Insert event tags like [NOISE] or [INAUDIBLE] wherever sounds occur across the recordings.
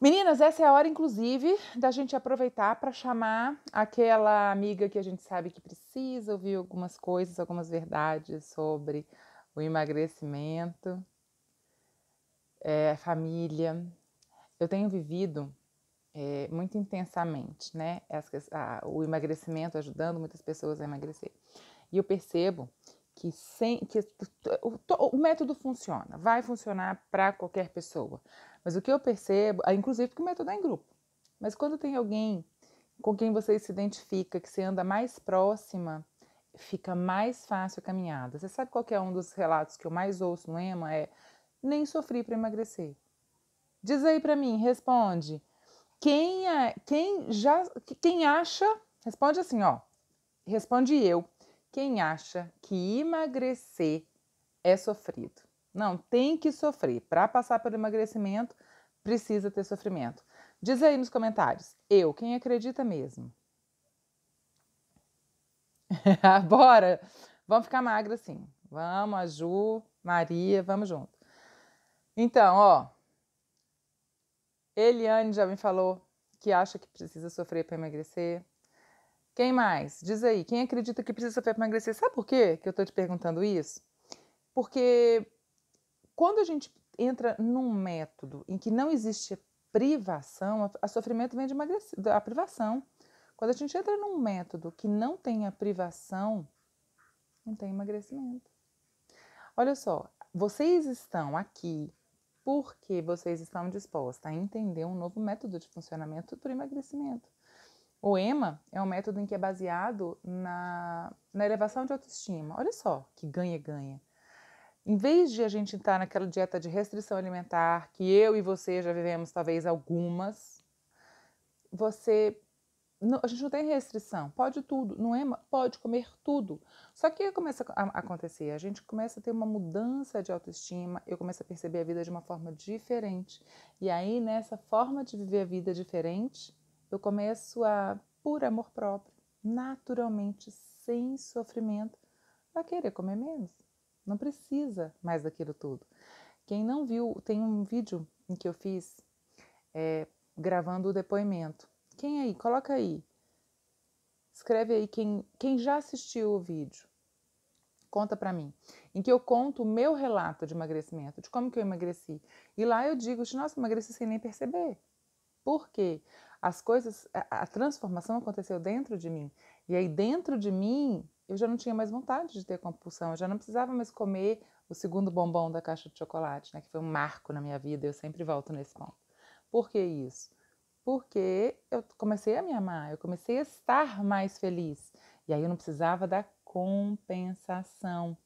Meninas, essa é a hora, inclusive, da gente aproveitar para chamar aquela amiga que a gente sabe que precisa ouvir algumas coisas, algumas verdades sobre o emagrecimento, é, família. Eu tenho vivido é, muito intensamente, né? a, o emagrecimento ajudando muitas pessoas a emagrecer. E eu percebo que, sem, que o, o método funciona, vai funcionar para qualquer pessoa. Mas o que eu percebo, ah, inclusive que o método é em grupo. Mas quando tem alguém com quem você se identifica, que você anda mais próxima, fica mais fácil a caminhada. Você sabe qual é um dos relatos que eu mais ouço no EMA? É nem sofri para emagrecer. Diz aí para mim, responde. Quem, é, quem já quem acha, responde assim, ó. Responde eu quem acha que emagrecer é sofrido. Não, tem que sofrer. Para passar pelo emagrecimento, precisa ter sofrimento. Diz aí nos comentários, eu, quem acredita mesmo? [LAUGHS] Bora! Vamos ficar magra sim. Vamos, a Ju, Maria, vamos junto. Então, ó. Eliane já me falou que acha que precisa sofrer para emagrecer. Quem mais? Diz aí, quem acredita que precisa para emagrecer? Sabe por quê que eu estou te perguntando isso? Porque quando a gente entra num método em que não existe privação, a sofrimento vem de emagrecer, A privação. Quando a gente entra num método que não tem a privação, não tem emagrecimento. Olha só, vocês estão aqui porque vocês estão dispostos a entender um novo método de funcionamento para o emagrecimento. O EMA é um método em que é baseado na, na elevação de autoestima. Olha só que ganha-ganha. Em vez de a gente estar tá naquela dieta de restrição alimentar, que eu e você já vivemos talvez algumas, você. Não, a gente não tem restrição, pode tudo, não é? Pode comer tudo. Só que começa a acontecer, a gente começa a ter uma mudança de autoestima, eu começo a perceber a vida de uma forma diferente. E aí, nessa forma de viver a vida diferente, eu começo a, por amor próprio, naturalmente, sem sofrimento, a querer comer menos. Não precisa mais daquilo tudo. Quem não viu, tem um vídeo em que eu fiz é, gravando o depoimento. Quem aí? Coloca aí. Escreve aí quem, quem já assistiu o vídeo. Conta para mim. Em que eu conto o meu relato de emagrecimento, de como que eu emagreci. E lá eu digo, nossa, emagreci sem nem perceber. Por quê? as coisas, a, a transformação aconteceu dentro de mim. E aí, dentro de mim, eu já não tinha mais vontade de ter compulsão, eu já não precisava mais comer o segundo bombom da caixa de chocolate, né, que foi um marco na minha vida, eu sempre volto nesse ponto. Por que isso? Porque eu comecei a me amar, eu comecei a estar mais feliz. E aí eu não precisava da compensação.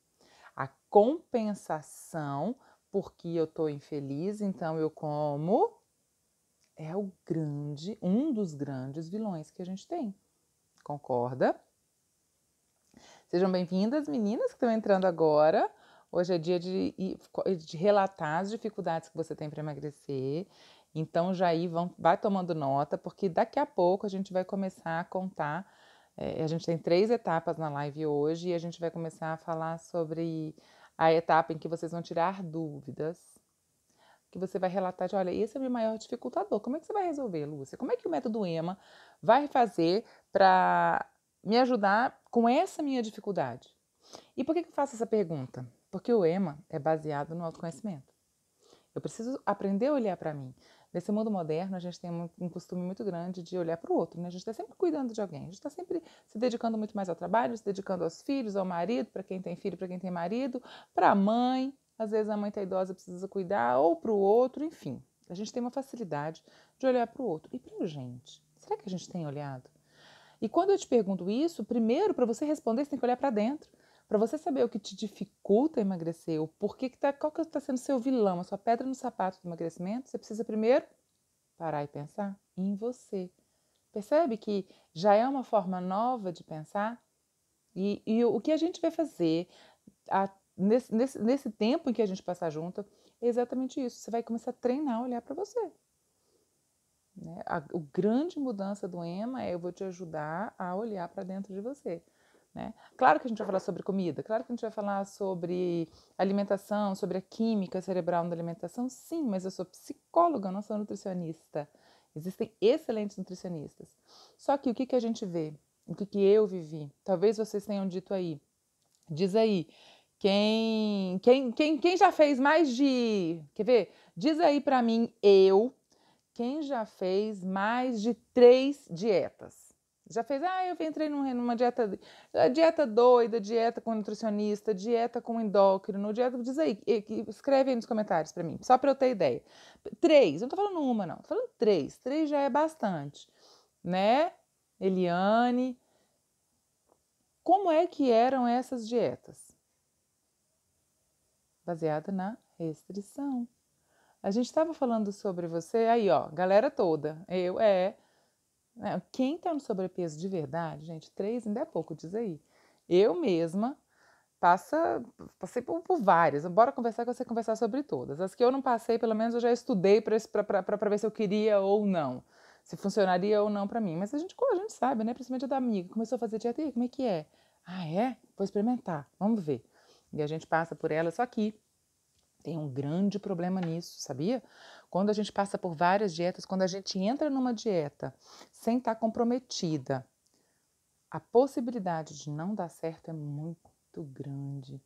A compensação porque eu estou infeliz, então eu como é o grande, um dos grandes vilões que a gente tem. Concorda? Sejam bem-vindas, meninas que estão entrando agora. Hoje é dia de, de, relatar as dificuldades que você tem para emagrecer. Então, já aí vão, vai tomando nota, porque daqui a pouco a gente vai começar a contar. É, a gente tem três etapas na live hoje e a gente vai começar a falar sobre a etapa em que vocês vão tirar dúvidas que você vai relatar de, olha, esse é o meu maior dificultador. Como é que você vai resolver, Lúcia? Como é que o método EMA vai fazer para me ajudar com essa minha dificuldade? E por que, que eu faço essa pergunta? Porque o EMA é baseado no autoconhecimento. Eu preciso aprender a olhar para mim. Nesse mundo moderno, a gente tem um costume muito grande de olhar para o outro, né? A gente está sempre cuidando de alguém, a gente está sempre se dedicando muito mais ao trabalho, se dedicando aos filhos, ao marido, para quem tem filho, para quem tem marido, para a mãe, às vezes a mãe tá idosa precisa cuidar, ou para o outro, enfim. A gente tem uma facilidade de olhar para o outro. E para a gente? Será que a gente tem olhado? E quando eu te pergunto isso, primeiro, para você responder, você tem que olhar para dentro. Para você saber o que te dificulta emagrecer, o porquê que tá, qual que está sendo seu vilão, a sua pedra no sapato do emagrecimento, você precisa primeiro parar e pensar em você. Percebe que já é uma forma nova de pensar? E, e o que a gente vai fazer nesse, nesse, nesse tempo em que a gente passar junto, é exatamente isso. Você vai começar a treinar a olhar para você. Né? A, a grande mudança do EMA é eu vou te ajudar a olhar para dentro de você. Né? Claro que a gente vai falar sobre comida, claro que a gente vai falar sobre alimentação, sobre a química cerebral da alimentação, sim, mas eu sou psicóloga, não sou nutricionista. Existem excelentes nutricionistas. Só que o que, que a gente vê? O que, que eu vivi? Talvez vocês tenham dito aí. Diz aí, quem, quem, quem, quem já fez mais de. Quer ver? Diz aí para mim, eu, quem já fez mais de três dietas? Já fez, ah, eu entrei numa dieta, eh, dieta doida, dieta com nutricionista, dieta com endócrino, dieta, diz aí, escreve aí nos comentários para mim, só para eu ter ideia. Três, não tô falando uma não, tô falando três, três já é bastante, né? Eliane, como é que eram essas dietas? baseada na restrição. A gente estava falando sobre você aí, ó, galera toda. Eu, é. Né, quem está no sobrepeso de verdade, gente, três ainda é pouco, diz aí. Eu mesma passa, passei por, por várias. Bora conversar com você conversar sobre todas. As que eu não passei, pelo menos eu já estudei para ver se eu queria ou não. Se funcionaria ou não para mim. Mas a gente, a gente sabe, né? Principalmente a da amiga. Começou a fazer dieta aí, como é que é? Ah, é? Vou experimentar. Vamos ver e a gente passa por ela, só que tem um grande problema nisso, sabia? Quando a gente passa por várias dietas, quando a gente entra numa dieta sem estar tá comprometida, a possibilidade de não dar certo é muito grande.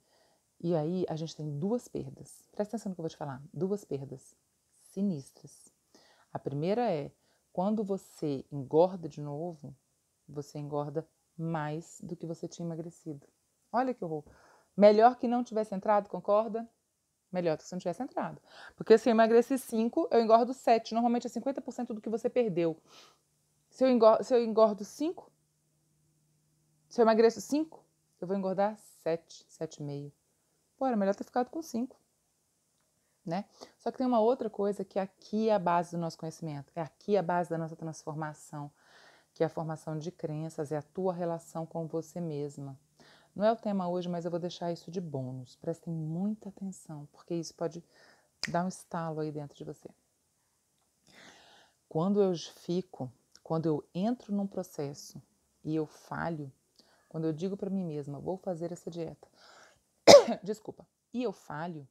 E aí a gente tem duas perdas. Presta atenção no que eu vou te falar. Duas perdas sinistras. A primeira é quando você engorda de novo, você engorda mais do que você tinha emagrecido. Olha que horror. Melhor que não tivesse entrado, concorda? Melhor que se não tivesse entrado. Porque se eu emagreci 5, eu engordo 7. Normalmente é 50% do que você perdeu. Se eu, engordo, se eu engordo 5, se eu emagreço 5, eu vou engordar 7, 7,5. Pô, era melhor ter ficado com 5. Né? Só que tem uma outra coisa que aqui é a base do nosso conhecimento, é aqui a base da nossa transformação, que é a formação de crenças, é a tua relação com você mesma. Não é o tema hoje, mas eu vou deixar isso de bônus. Prestem muita atenção, porque isso pode dar um estalo aí dentro de você. Quando eu fico, quando eu entro num processo e eu falho, quando eu digo para mim mesma, vou fazer essa dieta, [COUGHS] desculpa, e eu falho,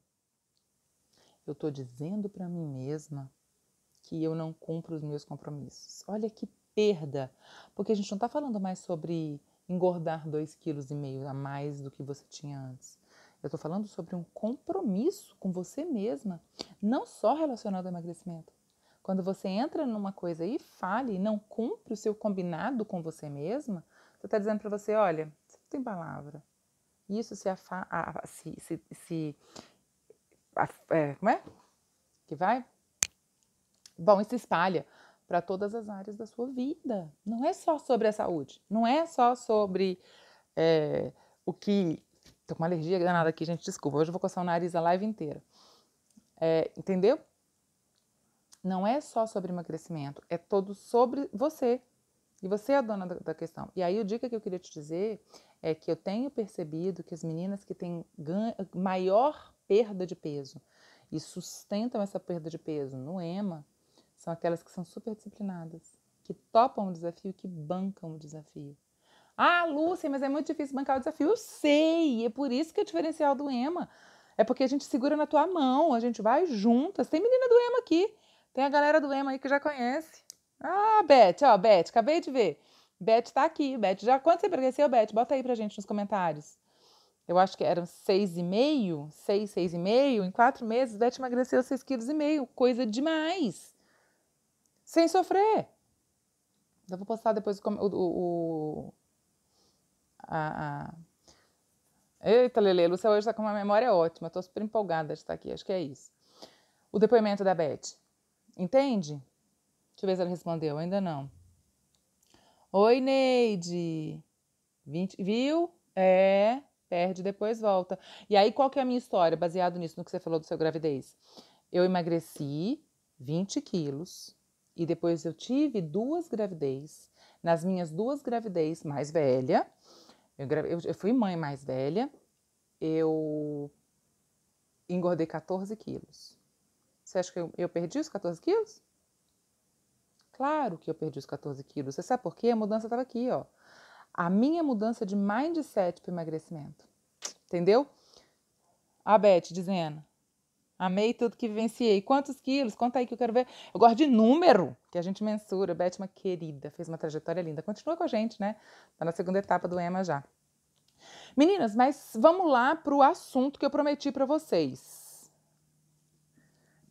eu estou dizendo para mim mesma que eu não cumpro os meus compromissos. Olha que perda, porque a gente não está falando mais sobre engordar 2,5 kg a mais do que você tinha antes. Eu estou falando sobre um compromisso com você mesma, não só relacionado ao emagrecimento. Quando você entra numa coisa e fale e não cumpre o seu combinado com você mesma, você está dizendo para você: olha, você não tem palavra. Isso se, afa a, se, se, se a, é, como é? Que vai? Bom, isso espalha para todas as áreas da sua vida. Não é só sobre a saúde, não é só sobre é, o que. Tô com uma alergia danada aqui, gente, desculpa, hoje eu vou coçar o nariz a live inteira. É, entendeu? Não é só sobre emagrecimento, é todo sobre você. E você é a dona da, questão. E aí, o dica que eu queria te dizer é que eu tenho percebido que as meninas que têm maior perda de peso e sustentam essa perda de peso no EMA, são aquelas que são super disciplinadas, que topam o desafio, que bancam o desafio. Ah, Lúcia, mas é muito difícil bancar o desafio. Eu sei, é por isso que é o diferencial do EMA. É porque a gente segura na tua mão, a gente vai juntas. Tem menina do EMA aqui, tem a galera do EMA aí que já conhece. Ah, Beth, ó, Beth, acabei de ver. Beth tá aqui, Beth, já quanto você emagreceu, Beth? Bota aí pra gente nos comentários. Eu acho que eram seis e meio, seis, seis e meio, em quatro meses, Beth emagreceu seis quilos e meio, coisa demais sem sofrer. Eu vou postar depois o. o, o a, a... Eita, Lele, Lúcia hoje está com uma memória ótima. Estou super empolgada de estar aqui, acho que é isso. O depoimento da Beth. Entende? Deixa eu ver se ela respondeu. Ainda não. Oi, Neide. 20, viu? É, perde, depois volta. E aí, qual que é a minha história, baseado nisso, no que você falou do seu gravidez? Eu emagreci 20 quilos e depois eu tive duas gravidez. Nas minhas duas gravidez, mais velha, eu, eu fui mãe mais velha, eu engordei 14 quilos. Você acha que eu, eu perdi os 14 quilos? Claro que eu perdi os 14 quilos. Você sabe por quê? A mudança estava aqui, ó. A minha mudança de mindset para emagrecimento. Entendeu? A Beth dizendo: Amei tudo que vivenciei. Quantos quilos? Conta aí que eu quero ver. Eu gosto de número que a gente mensura. Beth, uma querida, fez uma trajetória linda. Continua com a gente, né? Tá na segunda etapa do EMA já. Meninas, mas vamos lá para o assunto que eu prometi para vocês.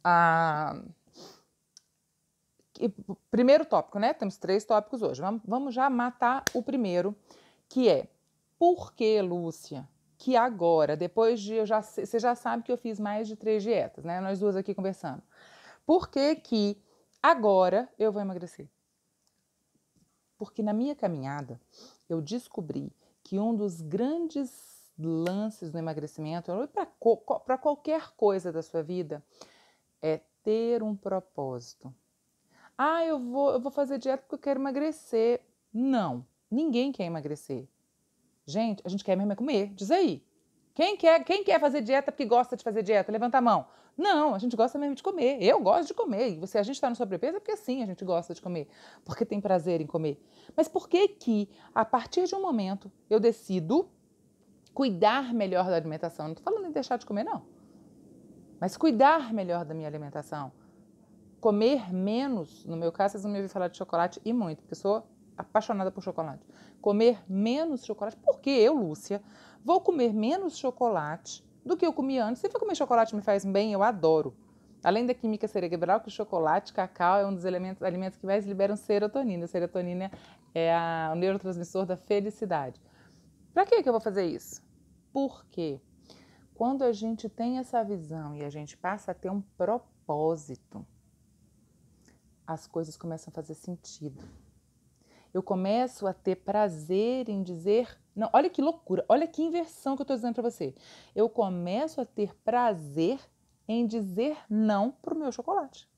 Ah, primeiro tópico, né? Temos três tópicos hoje. Vamos já matar o primeiro, que é por que, Lúcia, que agora, depois de eu já você já sabe que eu fiz mais de três dietas, né? Nós duas aqui conversando. Por que que agora eu vou emagrecer? Porque na minha caminhada eu descobri que um dos grandes lances no emagrecimento, para qualquer coisa da sua vida, é ter um propósito. Ah, eu vou, eu vou fazer dieta porque eu quero emagrecer. Não, ninguém quer emagrecer. Gente, a gente quer mesmo é comer. Diz aí. Quem quer, quem quer fazer dieta porque gosta de fazer dieta? Levanta a mão. Não, a gente gosta mesmo de comer. Eu gosto de comer. E você, a gente está no sobrepeso porque sim, a gente gosta de comer. Porque tem prazer em comer. Mas por que que, a partir de um momento, eu decido cuidar melhor da alimentação? Não estou falando em deixar de comer, não. Mas cuidar melhor da minha alimentação. Comer menos, no meu caso, vocês vão me ouvir falar de chocolate e muito, porque eu sou apaixonada por chocolate, comer menos chocolate, porque eu, Lúcia, vou comer menos chocolate do que eu comia antes. Se for comer chocolate me faz bem, eu adoro. Além da química cerebral, que o chocolate, cacau é um dos elementos, alimentos que mais liberam serotonina. A serotonina é a, o neurotransmissor da felicidade. Para que, que eu vou fazer isso? Porque quando a gente tem essa visão e a gente passa a ter um propósito, as coisas começam a fazer sentido eu começo a ter prazer em dizer. Não, olha que loucura, olha que inversão que eu estou dizendo para você. Eu começo a ter prazer em dizer não para o meu chocolate.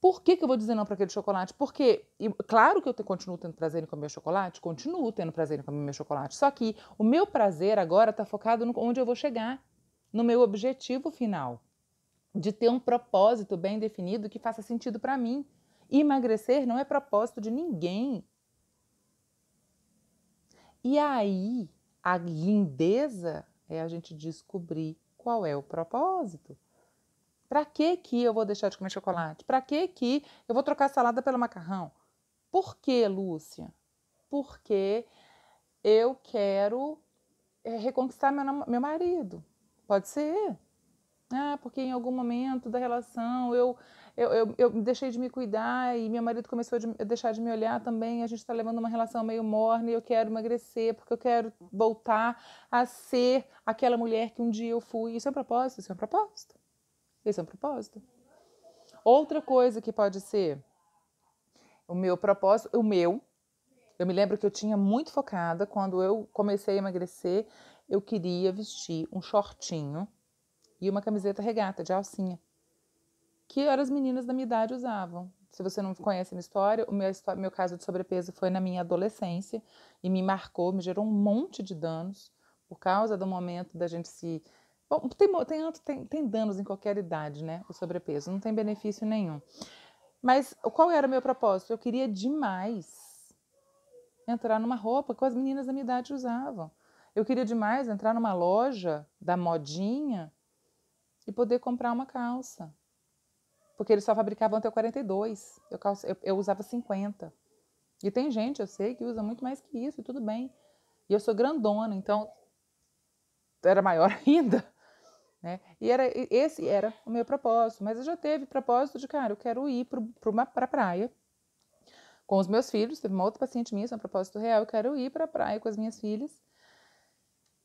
Por que, que eu vou dizer não para aquele chocolate? Porque, claro que eu te, continuo tendo prazer em comer chocolate, continuo tendo prazer em comer meu chocolate, só que o meu prazer agora está focado no onde eu vou chegar, no meu objetivo final, de ter um propósito bem definido que faça sentido para mim. Emagrecer não é propósito de ninguém. E aí, a lindeza é a gente descobrir qual é o propósito. Para que que eu vou deixar de comer chocolate? Para que que eu vou trocar salada pelo macarrão? Por que, Lúcia? Porque eu quero é, reconquistar meu, meu marido. Pode ser. Ah, porque em algum momento da relação eu eu, eu, eu, deixei de me cuidar e meu marido começou a deixar de me olhar também. A gente está levando uma relação meio morna e eu quero emagrecer porque eu quero voltar a ser aquela mulher que um dia eu fui. Isso é um propósito, isso é um propósito. Isso é um propósito. Outra coisa que pode ser o meu propósito, o meu. Eu me lembro que eu tinha muito focada quando eu comecei a emagrecer. Eu queria vestir um shortinho e uma camiseta regata de alcinha que eram as meninas da minha idade usavam. Se você não conhece a minha história, o meu, meu caso de sobrepeso foi na minha adolescência e me marcou, me gerou um monte de danos por causa do momento da gente se. Bom, tem, tem, tem, tem danos em qualquer idade, né? O sobrepeso, não tem benefício nenhum. Mas qual era o meu propósito? Eu queria demais entrar numa roupa que as meninas da minha idade usavam. Eu queria demais entrar numa loja da modinha e poder comprar uma calça. Porque eles só fabricavam até 42. Eu, eu, eu usava 50. E tem gente, eu sei, que usa muito mais que isso, e tudo bem. E eu sou grandona, então era maior [LAUGHS] ainda. Né? E era, esse era o meu propósito. Mas eu já teve propósito de, cara, eu quero ir para pro pra praia com os meus filhos. Teve uma outra paciente minha, isso é um propósito real. Eu quero ir para a praia com as minhas filhas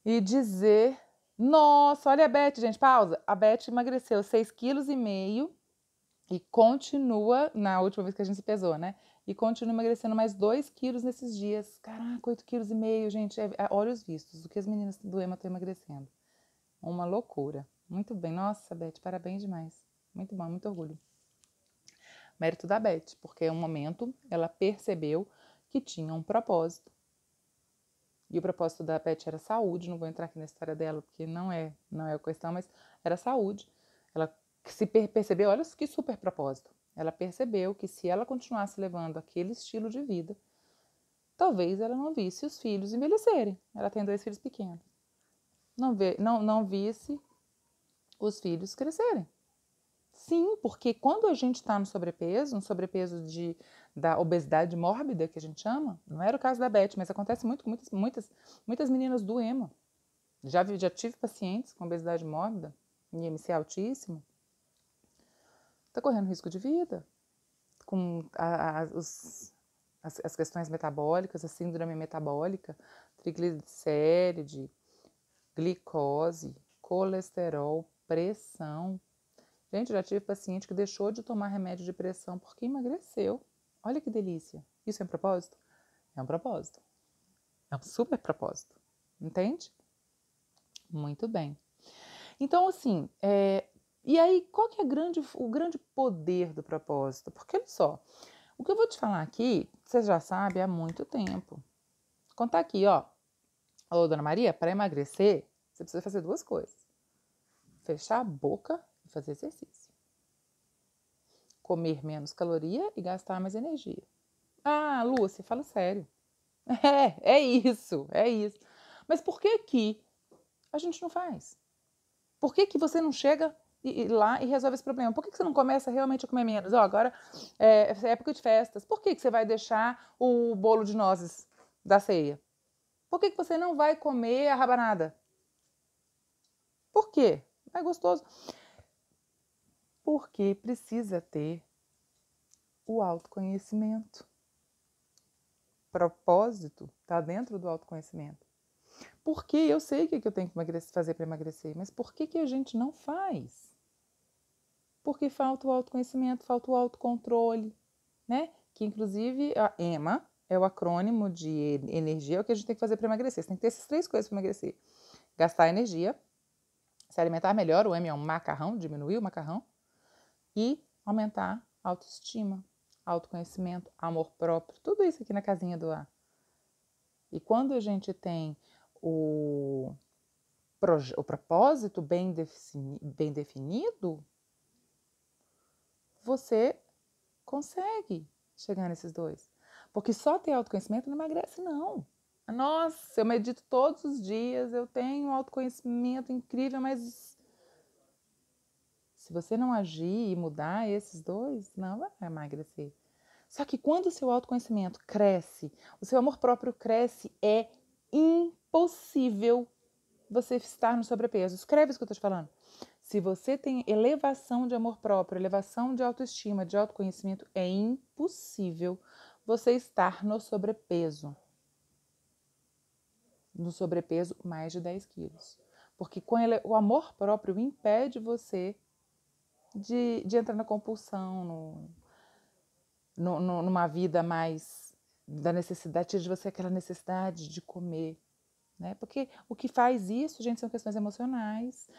e dizer: Nossa, olha a Beth, gente, pausa. A Beth emagreceu 6,5 quilos. E meio e continua, na última vez que a gente se pesou, né? E continua emagrecendo mais 2 quilos nesses dias. Caraca, 8 quilos e meio, gente. É, é, olha os vistos, o que as meninas do EMA estão emagrecendo. Uma loucura. Muito bem. Nossa, Beth, parabéns demais. Muito bom, muito orgulho. Mérito da Beth, porque é um momento ela percebeu que tinha um propósito. E o propósito da Beth era saúde, não vou entrar aqui na história dela, porque não é, não é a questão, mas era saúde. Ela que se percebeu, olha que super propósito. Ela percebeu que se ela continuasse levando aquele estilo de vida, talvez ela não visse os filhos envelhecerem. Ela tem dois filhos pequenos. Não, vê, não, não visse os filhos crescerem. Sim, porque quando a gente está no sobrepeso, no sobrepeso de, da obesidade mórbida, que a gente chama, não era o caso da Beth, mas acontece muito com muitas, muitas, muitas meninas do EMA. Já, já tive pacientes com obesidade mórbida, IMC altíssimo, está correndo risco de vida com a, a, os, as, as, questões metabólicas, a síndrome metabólica, triglicéride, glicose, colesterol, pressão. Gente, já tive paciente que deixou de tomar remédio de pressão porque emagreceu. Olha que delícia. Isso é um propósito? É um propósito. É um super propósito. Entende? Muito bem. Então, assim, é, e aí, qual que é grande, o grande poder do propósito? Porque olha só, o que eu vou te falar aqui, você já sabe há muito tempo. Vou contar aqui, ó. Ô, dona Maria, para emagrecer, você precisa fazer duas coisas: fechar a boca e fazer exercício. Comer menos caloria e gastar mais energia. Ah, Lúcia, fala sério. [LAUGHS] É, é isso, é isso. Mas por que que a gente não faz? Por que que você não chega e, e lá e resolve esse problema. Por que, que você não começa realmente a comer menos? Ó, oh, agora é, é, época de festas. Por que, que você vai deixar o bolo de nozes da ceia? Por que, que você não vai comer a rabanada? Por quê? É gostoso. Porque precisa ter o autoconhecimento. Propósito está dentro do autoconhecimento. Porque eu sei o que eu tenho que fazer para emagrecer, mas por que, que a gente não faz? porque falta o autoconhecimento, falta o autocontrole, né? Que inclusive a EMA é o acrônimo de energia, é o que a gente tem que fazer para emagrecer. Você tem que ter essas três coisas para emagrecer: gastar energia, se alimentar melhor, o M é um macarrão, diminuir o macarrão, e aumentar a autoestima, autoconhecimento, amor próprio, tudo isso aqui na casinha do A. E quando a gente tem o, o propósito bem, defini bem definido, você consegue chegar nesses dois. Porque só ter autoconhecimento não emagrece, não. Nossa, eu medito todos os dias, eu tenho um autoconhecimento incrível, mas se você não agir e mudar esses dois, não vai emagrecer. Só que quando o seu autoconhecimento cresce, o seu amor próprio cresce, é impossível você estar no sobrepeso. Escreve isso que eu estou te falando. Se você tem elevação de amor próprio, elevação de autoestima, de autoconhecimento, é impossível você estar no sobrepeso. No sobrepeso, mais de 10 quilos. Porque com ele, o amor próprio impede você de, de entrar na compulsão, no, no, no, numa vida mais da necessidade, de você aquela necessidade de comer. Né? Porque o que faz isso, gente, são questões emocionais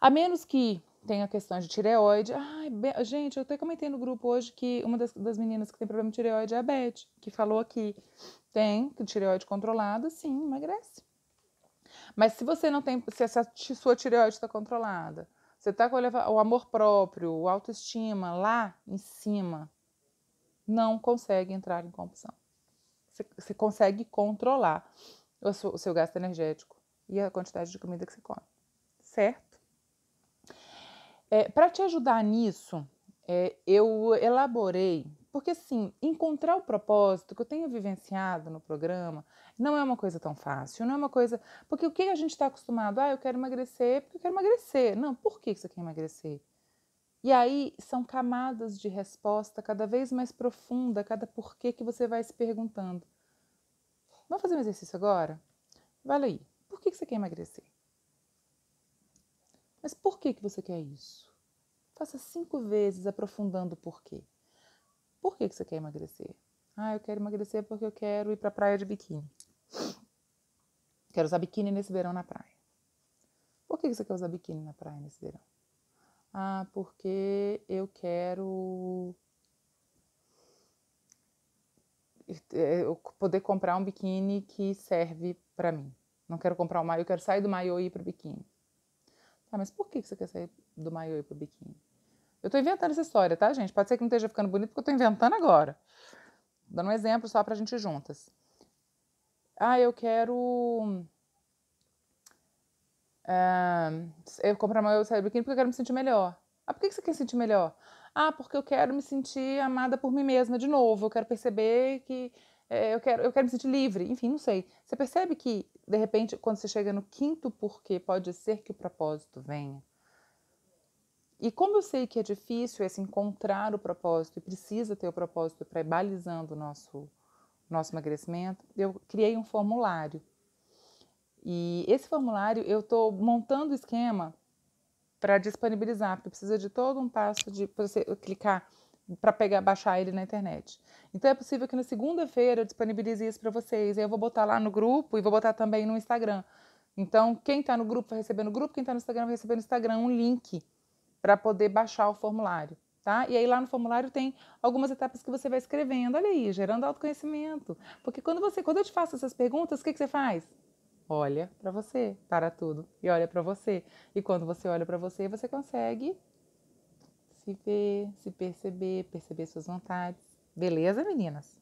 a menos que tenha questões de tireoide. Ai, gente, eu até comentei no grupo hoje que uma das, das meninas que tem problema de tireoide é a Beth, que falou aqui. Tem tireoide controlada, sim, emagrece. Mas se você não tem, se essa sua tireoide está controlada, você está com o amor próprio, a autoestima lá em cima, não consegue entrar em compulsão. Você, você consegue controlar o seu, o seu gasto energético e a quantidade de comida que você come, certo? É, Para te ajudar nisso, é, eu elaborei, porque assim, encontrar o propósito que eu tenho vivenciado no programa não é uma coisa tão fácil, não é uma coisa. Porque o que a gente está acostumado? Ah, eu quero emagrecer porque eu quero emagrecer. Não, por que você quer emagrecer? E aí são camadas de resposta cada vez mais profunda, cada porquê que você vai se perguntando. Vamos fazer um exercício agora? Vale aí. Por que você quer emagrecer? Mas por que, que você quer isso? Faça cinco vezes aprofundando o porquê. Por que, que você quer emagrecer? Ah, eu quero emagrecer porque eu quero ir para a praia de biquíni. Quero usar biquíni nesse verão na praia. Por que, que você quer usar biquíni na praia nesse verão? Ah, porque eu quero eh, eu poder comprar um biquíni que serve para mim. Não quero comprar o um maiô, eu quero sair do maiô e ir pro biquíni. Tá, mas por que você quer sair do maiô para o biquíni? Eu estou inventando essa história, tá, gente? Pode ser que não esteja ficando bonito porque eu estou inventando agora. Dando um exemplo só para a gente ir juntas. Ah, eu quero. Eh, eu comprar maiô e sair do biquíni porque eu quero me sentir melhor. Ah, por que você quer se sentir melhor? Ah, porque eu quero me sentir amada por mim mesma de novo. Eu quero perceber que. É, eu, quero, eu quero me sentir livre. Enfim, não sei. Você percebe que de repente, quando você chega no quinto porquê, pode ser que o propósito venha. E como eu sei que é difícil esse encontrar o propósito e precisa ter o propósito para ir balizando o nosso, nosso emagrecimento, eu criei um formulário. E esse formulário eu estou montando o esquema para disponibilizar, porque precisa de todo um passo de você clicar para pegar, baixar ele na internet. Então é possível que na segunda-feira eu disponibilize isso para vocês. Aí eu vou botar lá no grupo e vou botar também no Instagram. Então, quem está no grupo vai receber no grupo, quem está no Instagram vai receber no Instagram um link para poder baixar o formulário, tá? E aí lá no formulário tem algumas etapas que você vai escrevendo. Olha aí, gerando autoconhecimento. Porque quando você, quando eu te faço essas perguntas, o que, que você faz? Olha para você, para tudo e olha para você. E quando você olha para você, você consegue se ver, se perceber, perceber suas vontades. Beleza, meninas?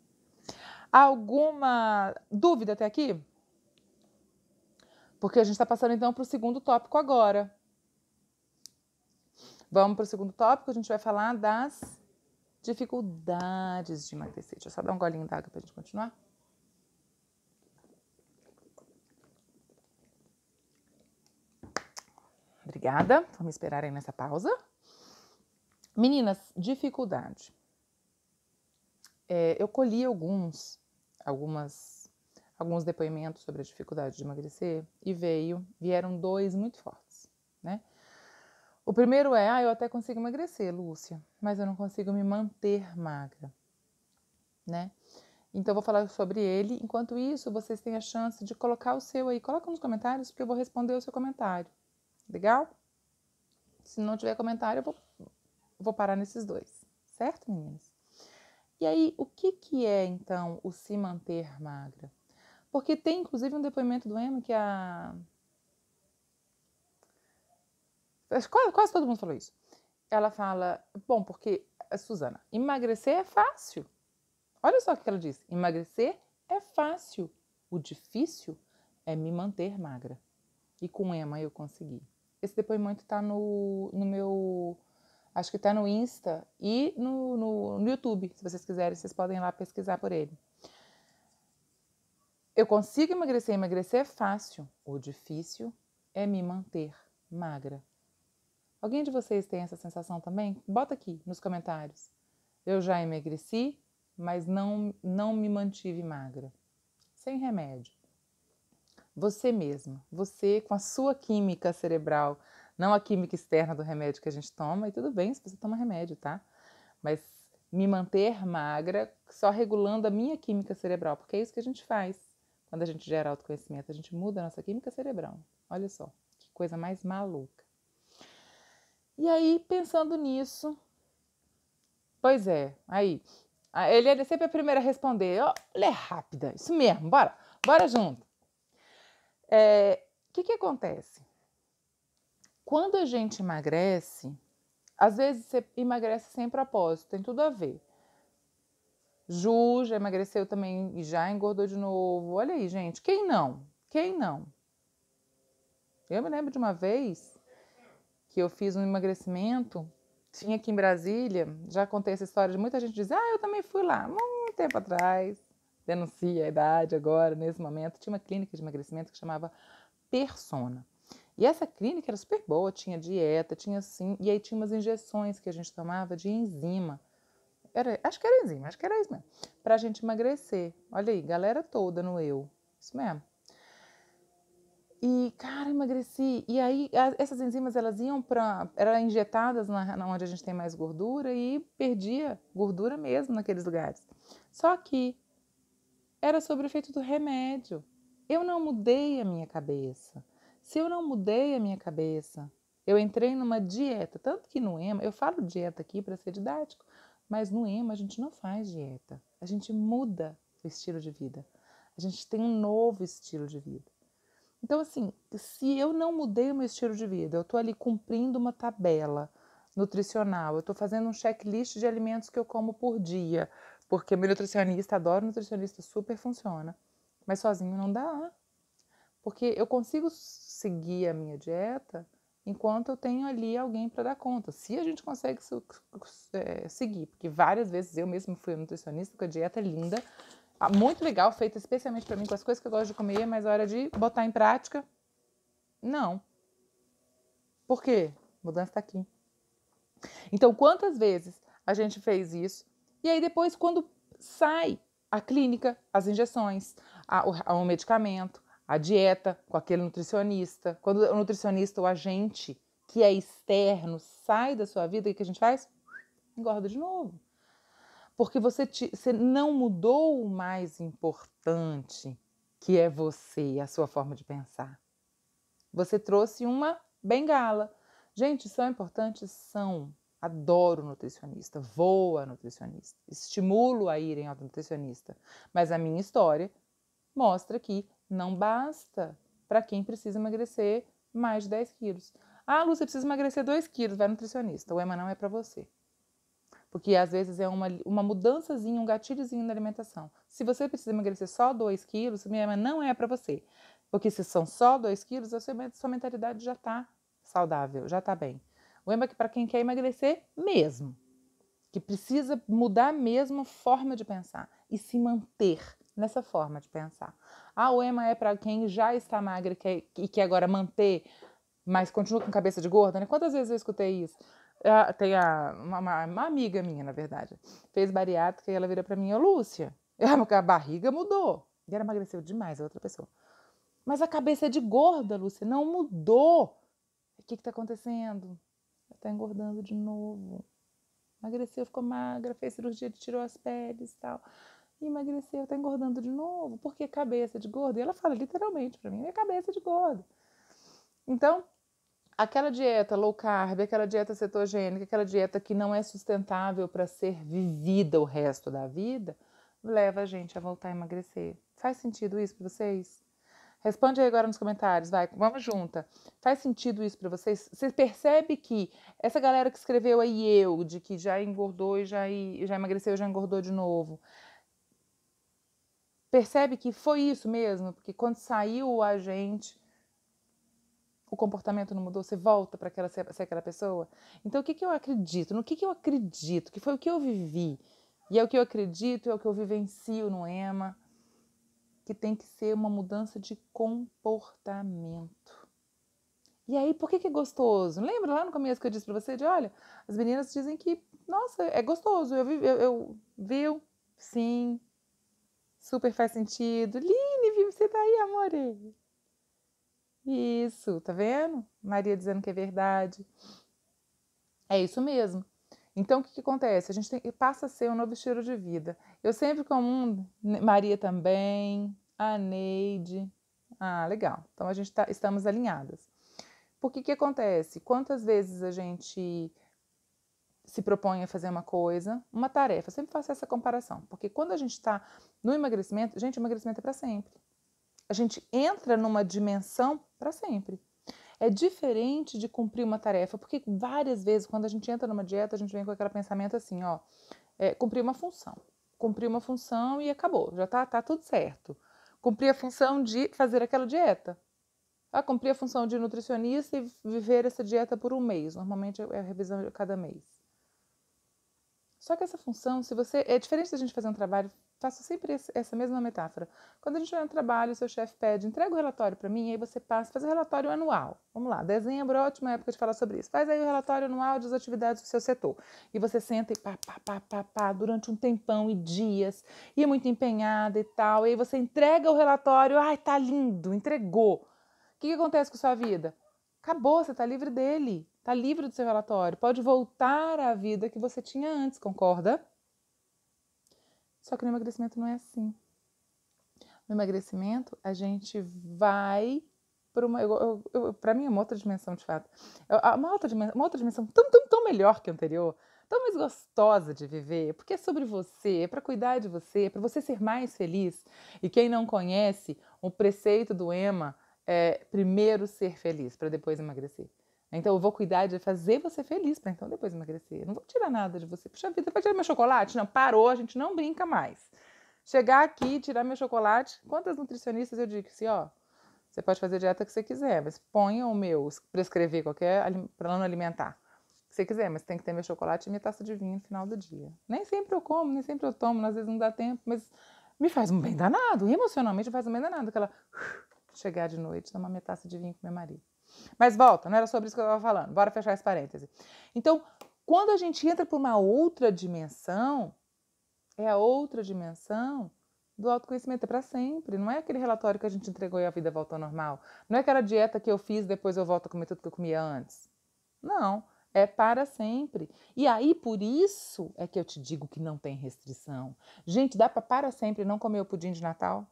Alguma dúvida até aqui? Porque a gente está passando então para o segundo tópico agora. Vamos para o segundo tópico, a gente vai falar das dificuldades de emagrecer. Deixa eu só dar um golinho d'água para a gente continuar. Obrigada vamos me aí nessa pausa. Meninas, dificuldade. É, eu colhi alguns, algumas, alguns depoimentos sobre a dificuldade de emagrecer e veio, vieram dois muito fortes, né? O primeiro é, ah, eu até consigo emagrecer, Lúcia, mas eu não consigo me manter magra, né? Então eu vou falar sobre ele. Enquanto isso, vocês têm a chance de colocar o seu aí. Coloca nos comentários, porque eu vou responder o seu comentário. Legal? Se não tiver comentário, eu vou vou parar nesses dois, certo, meninas? E aí, o que, que é então o se manter magra? Porque tem inclusive um depoimento do Emma que a. Quase, quase todo mundo falou isso. Ela fala: bom, porque, eh, Suzana, emagrecer é fácil. Olha só o que ela diz: emagrecer é fácil. O difícil é me manter magra. E com Emma eu consegui. Esse depoimento está no, no meu Acho que está no Insta e no, no, no YouTube, se vocês quiserem, vocês podem ir lá pesquisar por ele. Eu consigo emagrecer, emagrecer é fácil. O difícil é me manter magra. Alguém de vocês tem essa sensação também? Bota aqui nos comentários. Eu já emagreci, mas não, não me mantive magra. Sem remédio. Você mesma, você com a sua química cerebral, não a química externa do remédio que a gente toma, e tudo bem se você toma remédio, tá? Mas me manter magra só regulando a minha química cerebral, porque é isso que a gente faz quando a gente gera autoconhecimento, a gente muda a nossa química cerebral. Olha só, que coisa mais maluca. E aí, pensando nisso, pois é, aí, ele é sempre a primeira a responder, ó, oh, é rápida, isso mesmo, bora, bora junto. O é, que que acontece? Quando a gente emagrece, às vezes você emagrece sem propósito, tem tudo a ver. Ju já emagreceu também e já engordou de novo. Olha aí, gente, quem não? Quem não? Eu me lembro de uma vez que eu fiz um emagrecimento, tinha aqui em Brasília, já contei essa história de muita gente diz: ah, eu também fui lá, um tempo atrás, denuncia a idade agora, nesse momento, tinha uma clínica de emagrecimento que chamava Persona. E essa clínica era super boa, tinha dieta, tinha assim, e aí tinha umas injeções que a gente tomava de enzima. Era, acho que era enzima, acho que era isso mesmo. Pra gente emagrecer. Olha aí, galera toda no eu. Isso mesmo. E, cara, emagreci. E aí, essas enzimas, elas iam para... Eram injetadas na, na, onde a gente tem mais gordura e perdia gordura mesmo naqueles lugares. Só que era sobre o efeito do remédio. Eu não mudei a minha cabeça. Se eu não mudei a minha cabeça, eu entrei numa dieta, tanto que no EMA, eu falo dieta aqui para ser didático, mas no EMA a gente não faz dieta, a gente muda o estilo de vida, a gente tem um novo estilo de vida. Então, assim, se eu não mudei o meu estilo de vida, eu estou ali cumprindo uma tabela nutricional, eu estou fazendo um checklist de alimentos que eu como por dia, porque meu nutricionista, adoro nutricionista, super funciona, mas sozinho não dá, porque eu consigo seguir a minha dieta enquanto eu tenho ali alguém para dar conta. Se a gente consegue é, seguir, porque várias vezes eu mesmo fui nutricionista com a dieta linda, muito legal, feita especialmente para mim com as coisas que eu gosto de comer, mas a é hora de botar em prática, não. Por quê? mudança está aqui. Então, quantas vezes a gente fez isso? E aí depois, quando sai a clínica, as injeções, a, o, o medicamento, a dieta com aquele nutricionista. Quando o nutricionista, ou agente que é externo, sai da sua vida, o que a gente faz? Engorda de novo. Porque você, te, você não mudou o mais importante, que é você e a sua forma de pensar. Você trouxe uma bengala. Gente, são importantes? São. Adoro nutricionista, vou a nutricionista, estimulo a irem ao nutricionista. Mas a minha história mostra que não basta para quem precisa emagrecer mais de 10 quilos. Ah, Lu, você precisa emagrecer 2 quilos, vai nutricionista. O EMA não é para você. Porque às vezes é uma, uma mudançazinha, um gatilhozinho na alimentação. Se você precisa emagrecer só 2 quilos, o EMA não é para você. Porque se são só 2 quilos, a sua mentalidade já está saudável, já está bem. O EMA é para quem quer emagrecer mesmo. Que precisa mudar mesmo a forma de pensar e se manter nessa forma de pensar. Ah, o EMA é para quem já está magra e quer, e quer agora manter, mas continua com cabeça de gorda, né? Quantas vezes eu escutei isso? Ah, tem a, uma, uma, amiga minha, na verdade, fez bariátrica e ela vira para mim, ô Lúcia, [LAUGHS] a barriga mudou. E ela emagreceu demais, é outra pessoa. Mas a cabeça é de gorda, Lúcia, não mudou. O que está acontecendo? Ela está engordando de novo. Emagreceu, ficou magra, fez cirurgia, tirou as peles e tal emagreceu, tá engordando de novo, porque cabeça de gordo. E ela fala literalmente para mim, é cabeça de gordo. Então, aquela dieta low carb, aquela dieta cetogênica, aquela dieta que não é sustentável para ser vivida o resto da vida, leva a gente a voltar a emagrecer. Faz sentido isso para vocês? Responde aí agora nos comentários, vai, vamos junta. Faz sentido isso para vocês? Você percebe que essa galera que escreveu aí eu, de que já engordou e já, já emagreceu, já engordou de novo, percebe que foi isso mesmo, porque quando saiu o agente, o comportamento não mudou, você volta para aquela, ser aquela pessoa. Então, o que, que eu acredito? No que, que eu acredito? Que foi o que eu vivi. E é o que eu acredito, é o que eu vivencio no EMA, que tem que ser uma mudança de comportamento. E aí, por que, que é gostoso? Lembra lá no começo que eu disse para você de, olha, as meninas dizem que, nossa, é gostoso, eu, eu, eu viu, sim, Super faz sentido. Line, você tá aí, amore? Isso, tá vendo? Maria dizendo que é verdade. É isso mesmo. Então, o que, que acontece? A gente tem, passa a ser um novo estilo de vida. Eu sempre comundo, né, Maria também, a Neide. Ah, legal. Então, a gente tá, estamos alinhadas. Por que, que acontece? Quantas vezes a gente se propõe a fazer uma coisa, uma tarefa. Eu sempre faço essa comparação, porque quando a gente está no emagrecimento, gente, emagrecimento é para sempre. A gente entra numa dimensão para sempre. É diferente de cumprir uma tarefa, porque várias vezes quando a gente entra numa dieta, a gente vem com aquele pensamento assim, ó, é, cumprir uma função, cumprir uma função e acabou, já tá, tá tudo certo. Cumprir a função de fazer aquela dieta, ah, cumprir a função de nutricionista e viver essa dieta por um mês. Normalmente é a revisão de cada mês. Só que essa função, se você. É diferente da gente fazer um trabalho, faço sempre essa mesma metáfora. Quando a gente vai no trabalho, seu chefe pede, entrega o relatório para mim, aí você passa, faz o relatório anual. Vamos lá, dezembro, ótima época de falar sobre isso. Faz aí o relatório anual das atividades do seu setor. E você senta e pá, pá, pá, pá, pá, durante um tempão e dias, e é muito empenhada e tal. E aí você entrega o relatório, ai, tá lindo, entregou. O que, que acontece com sua vida? Acabou, você tá livre dele. Está livre do seu relatório. Pode voltar à vida que você tinha antes, concorda? Só que no emagrecimento não é assim. No emagrecimento, a gente vai para uma. Para mim é uma outra dimensão, de fato. É, é uma outra dimensão, uma outra dimensão tão, tão, tão melhor que a anterior tão mais gostosa de viver, porque é sobre você, é para cuidar de você, é para você ser mais feliz. E quem não conhece, o preceito do EMA é primeiro ser feliz, para depois emagrecer. Então eu vou cuidar de fazer você feliz para então depois emagrecer. Eu não vou tirar nada de você. Puxa vida, vai tirar meu chocolate? Não, parou, a gente não brinca mais. Chegar aqui, tirar meu chocolate, quantas nutricionistas eu digo assim, ó, você pode fazer a dieta que você quiser, mas ponha o meu, prescrever qualquer plano alimentar que você quiser, mas tem que ter meu chocolate e minha taça de vinho no final do dia. Nem sempre eu como, nem sempre eu tomo, às vezes não dá tempo, mas me faz um bem danado, emocionalmente faz um bem danado, aquela chegar de noite, tomar minha taça de vinho com meu marido. Mas volta, não era sobre isso que eu estava falando. Bora fechar esse parêntese. Então, quando a gente entra por uma outra dimensão, é a outra dimensão do autoconhecimento é para sempre. Não é aquele relatório que a gente entregou e a vida voltou ao normal. Não é aquela dieta que eu fiz e depois eu volto a comer tudo que eu comia antes. Não, é para sempre. E aí por isso é que eu te digo que não tem restrição. Gente, dá para para sempre não comer o pudim de Natal?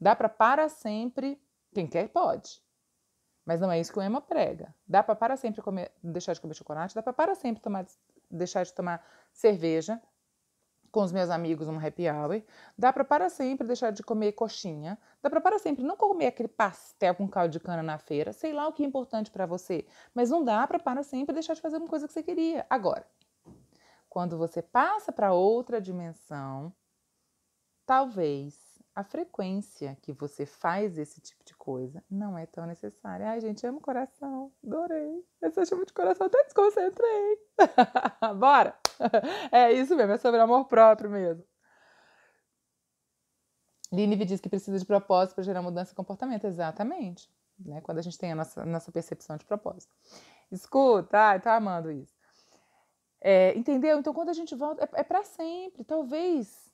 Dá para para sempre, quem quer pode. Mas não é isso que o EMA prega. Dá para para sempre comer, deixar de comer chocolate, dá para para sempre tomar, deixar de tomar cerveja com os meus amigos num happy hour, dá para para sempre deixar de comer coxinha, dá para para sempre não comer aquele pastel com caldo de cana na feira, sei lá o que é importante para você, mas não dá para para sempre deixar de fazer uma coisa que você queria. Agora, quando você passa para outra dimensão, talvez a frequência que você faz esse tipo de coisa não é tão necessária. Ai, gente, amo coração, adorei. Essa chama de coração até desconcentrei. [LAUGHS] Bora! É isso mesmo, é sobre amor próprio mesmo. Lineve diz que precisa de propósito para gerar mudança de comportamento. Exatamente. Né? Quando a gente tem a nossa, nossa percepção de propósito. Escuta, ai, tá amando isso. É, entendeu? Então, quando a gente volta, é, é para sempre. Talvez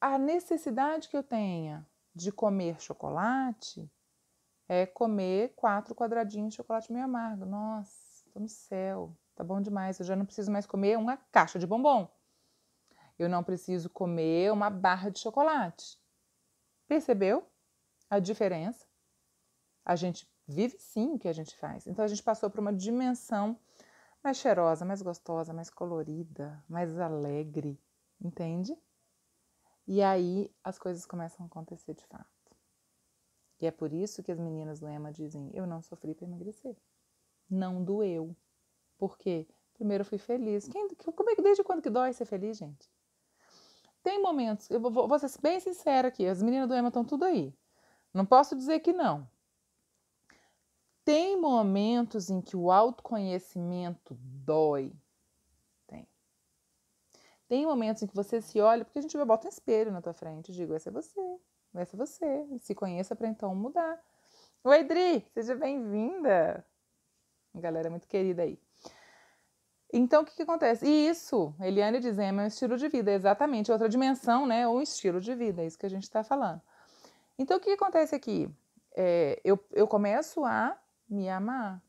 a necessidade que eu tenha de comer chocolate é comer quatro quadradinhos de chocolate meio amargo. Nossa, tô no céu, tá bom demais. Eu já não preciso mais comer uma caixa de bombom. Eu não preciso comer uma barra de chocolate. Percebeu a diferença? A gente vive sim o que a gente faz. Então a gente passou para uma dimensão mais cheirosa, mais gostosa, mais colorida, mais alegre, entende? E aí as coisas começam a acontecer de fato. E é por isso que as meninas do EMA dizem: eu não sofri para emagrecer. Não doeu. Por quê? Primeiro eu fui feliz. Quem, como é que desde quando que dói ser feliz, gente? Tem momentos, eu vou, vou ser bem sincera aqui, as meninas do EMA estão tudo aí. Não posso dizer que não. Tem momentos em que o autoconhecimento dói, tem momentos em que você se olha, porque a gente bota um espelho na tua frente, digo, essa é você, essa é você, se conheça para então mudar. Oi, Dri, seja bem-vinda. Galera é muito querida aí. Então, o que, que acontece? E isso, Eliane diz, é um estilo de vida, exatamente, é outra dimensão, né? Um estilo de vida, é isso que a gente está falando. Então, o que, que acontece aqui? É, eu, eu começo a me amar,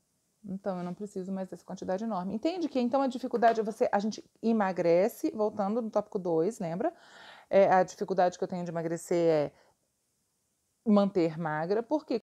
então eu não preciso mais dessa quantidade enorme. Entende que então a dificuldade é você. A gente emagrece, voltando no tópico 2, lembra? É, a dificuldade que eu tenho de emagrecer é manter magra, porque